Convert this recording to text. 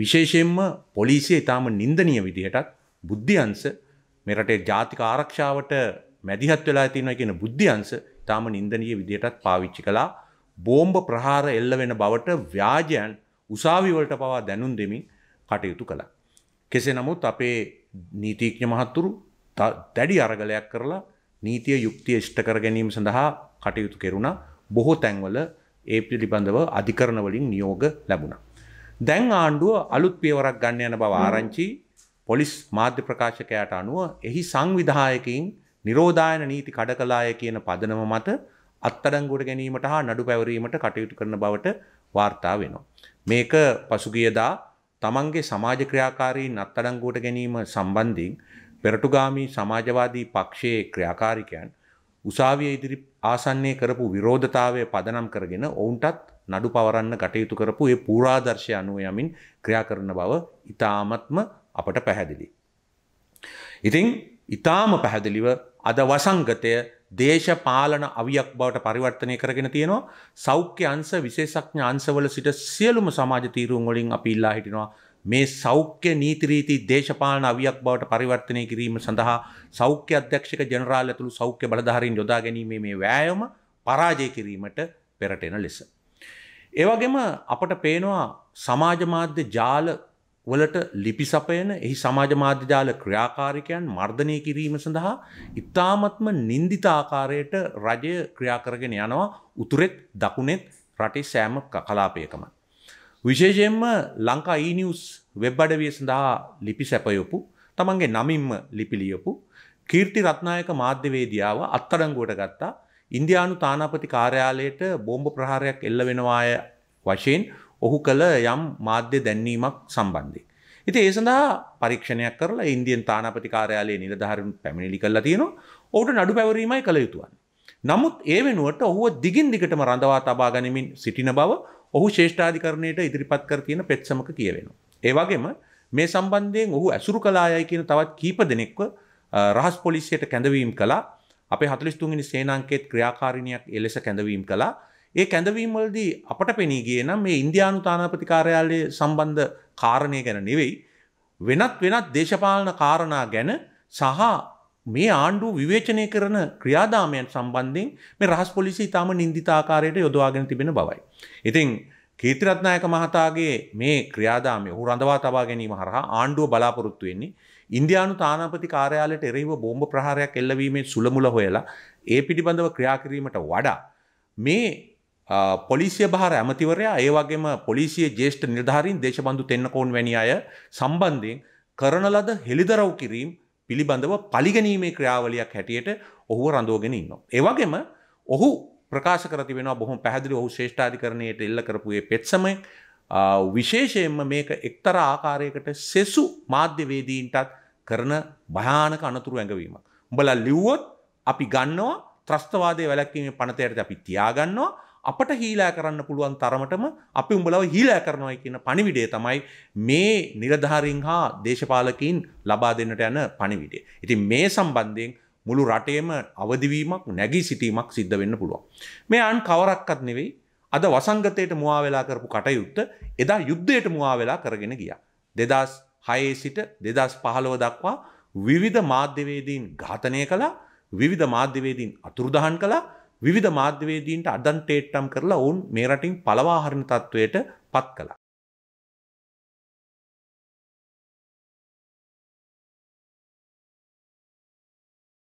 විශේෂයෙන්ම පොලිසිය ඉතාම නින්දනය විදිහටත් බුද්ධියන්ස මෙරටේ ජාතික ආරක්ෂාවට මැදිහත් වෙලා තිනව කියෙන බුද්ධියන්ස තාම නින්දනීය විදිහටත් පාවිච්චි කලා බෝම්භ ප්‍රහාර එල්ල වෙන බවට ව්‍යාජයන් උසාවිවලට පවා දැනුම් දෙමින් කටයුතු කළ. කෙසේ නමුත් අපේ නීතිීක්ඥ මහත්තුරු දැඩි අරගලයක් කරලා නීතිය යුක්තිය ෂ්ටකර ගැනීම සඳහා කටයුතු කෙරුණා බොහෝ තැන්වල ඒ පිළිබඳව අධිකරණවලින් නියෝග ලැබුණා. දැන් ආණ්ඩුව අලුත් පියවරක් ගන්න යන බව ආරංචි පොලිස් මාධ්‍ය ප්‍රකාශකයට අනුව එහි සංවිධායකින් නිරෝධායන නීති කඩකලාය කියන පදනම මත අත්තඩංගුවට ගැනීමට හා නඩු පැවරීමට කටයුතු කරන බවට වාර්තා වෙනවා. මේක පසුගියදා තමන්ගේ සමාජ ක්‍රියාකාරීන් අත්තඩංගුවට ගැනීම සම්බන්ධින් පෙරටුගාමී සමාජවාදී පක්ෂයේ ක්‍රියාකාරිකයන් උසාවිය ඉදිරි ආසන්නේ කරපු විරෝධතාවය පදනම් කරගෙන ඔවුන්ටත් නඩු පවරන්න කටයුතු කරපු ඒ පුරාදර්ශය අනුව යමින් ක්‍රියා කරන බව ඉතාමත්ම අපට පැහැදිලි. ඉතිං ඉතාම පැහැදිලිව අද වසංගතය දේශපාලන අවියක් බවට පරිවර්තනය කරගෙන තියෙනවා සෞඛ්‍ය අන්ස විශේෂඥ අන්සවල සිට සියලුම සමාජ තීරුම් වලින් අපි ඉල්ලා හිටිනවා මේ සෞඛ්‍ය නීතිරීති දේශපාලන අවියක් බවට පරිවර්තනය කිරීම සඳහා සෞඛ්‍ය අධ්‍යක්ෂක ජනරාල් ඇතුළු සෞඛ්‍ය බලධාරීන් යොදා ගැනීමේ මේ වෑයම පරාජය කිරීමට පෙරටෙන ලෙස. ඒවගේම අපට පේනවා සමාජමාධ්‍ය ජාල වලට ලිපි සපයන එහි සමාජ මාධ්‍යජාල ක්‍රියාකාරිකයන් මර්ධනය කිරීම සඳහා ඉතාමත්ම නින්දිතාආකාරයට රජය ක්‍රියාකරගෙන යනවා උතුරෙත් දකුණෙත් රටේ සෑම කලාපයකම. විශේෂයෙන්ම ලංකා ඊනිියස් වෙබ් අඩවිය සඳහා ලිපි සැපයොපු තමන්ගේ නමින්ම ලිපිලියොපු කීර්ති රත්නායක මාධ්‍යවේදියාව අත්තඩංගුවට ගත්තා ඉන්දයානු තානාපති කාර්යාලයට බෝම්භ ප්‍රහාරයක් එල්ල වෙනවාය වශයෙන් ඔහු කළ යම් මාධ්‍ය දැන්වීමක් සම්බන්ධය. ඉති ඒ සඳහා පරීක්ෂණයක් කරලා ඉන්දියන් තානාපති කාරයාලයේ නිලධහරම පැමිණිලි කරලා තියෙනවා ඔහුට නඩු පැවරීමයි කළ යුතුවන්. නමුත් ඒ වෙනුවට ඔහුව දිගින් දිගටම රඳවා තබා ගනිමින් සිටින බව ඔහු ශේෂ්ඨාධිකරණයට ඉදිරිපත් කර තියෙන පෙත්සමක කියවෙනවා. ඒවගේම මේ සම්බන්ධයෙන් ඔහු ඇසුරු කලායයි කියන තවත් කීප දෙනෙක්ව රහස් පොලිසියට කැඳවීම් කලා අප හතුලිස්තුන්ගනි සේනංකෙත් ක්‍රියාකාරණයක් එලෙස කැඳවීම් කලා ඒ කැඳවීමල්දී අපට පෙනී ගිය නම් මේ ඉන්දයානු තානාපතිකාරයාලය සම්බන්ධ කාරණය ගැන නෙවෙයි වෙනත් වෙනත් දේශපාලන කාරණා ගැන සහ මේ ආණ්ඩු විවේචනය කරන ක්‍රියාදාමයන් සම්බන්ධයෙන් මේ රහස් පොලිසි තාම නින්දිතාකාරයට යොදවාගෙන තිබෙන බවයි. ඉතින් කීර්තිරත්නායක මහතාගේ මේ ක්‍රියාදාමය හු රඳවා තබා ගැනීම හරහා ආණ්ඩුව බලාපොරොත්තු වෙන්නේ ඉන්දයානු තානාපති කාරයාලට එරෙහිව බෝම්භ ප්‍රහාරයක් එල්ලවීමේ සුළමුල හොයලා ඒ පිළිබඳව ක්‍රියාකිරීමට වඩා මේ පොලිසිය භාර ඇමතිවරයා ඒවගේම පොලිසිය ජේෂ්ට නිර්ධාරීන් දේශබඳු තෙන්නකෝන් වැනි අය සම්බන්ධයෙන් කරන ලද හෙළිදරව් කිරීම් පිළිබඳව පලිගැනීමේ ක්‍රියාවලියක් හැටියට ඔහුව රඳෝගෙන ඉන්නවා. ඒවගේම ඔහු ප්‍රකාශ කරති වෙන බොහොම පැහදිලි ඔහු ශේෂ්ඨාධිකරණයට එල්ල කරපුයේ පෙත්සමය විශේෂයෙන්ම මේක එක්තර ආකාරයකට සෙසු මාධ්‍යවේදීන්ටත් කරන භයානක අනතුරු ඇඟවීම. උඹලා ලිව්වොත් අපි ගන්නවා ත්‍රස්තවාදය වැලැක්වීම පනතයට අපි තියාගන්නවා අපට හීලෑ කරන්න පුළුවන් තරමටම අපි උඹලව හීලෑ කරනවා කියන පණිවිඩේ තමයි මේ නිලධාරින් හා දේශපාලකින් ලබා දෙන්නට යන පණිවිඩේ. ඉතින් මේ සම්බන්ධයෙන් මුළු රටේම අවදිවීමක් නැගී සිටීමක් සිද්ධ වෙන්න පුළුවන්. මේ අන් කවරක්වත් නෙවෙයි අද වසංගතයට මුවා වෙලා කරපු කටයුත්ත එදා යුද්ධයට මුවා වෙලා කරගෙන ගියා. 2000 හයේ සිට දෙදස් පහළොව දක්වා විවිධ මාධ්‍යවේදීන් ඝාතනය කළා විවිධ මාධ්‍යවේදීන් අතුරුදහන් කළා විධ මාධ්‍යවේදීන්ට අදන්ටේට්ටම් කරලා ඔවුන් මේ රටින් පලවාහරණ තත්ත්වයට පත් කළ.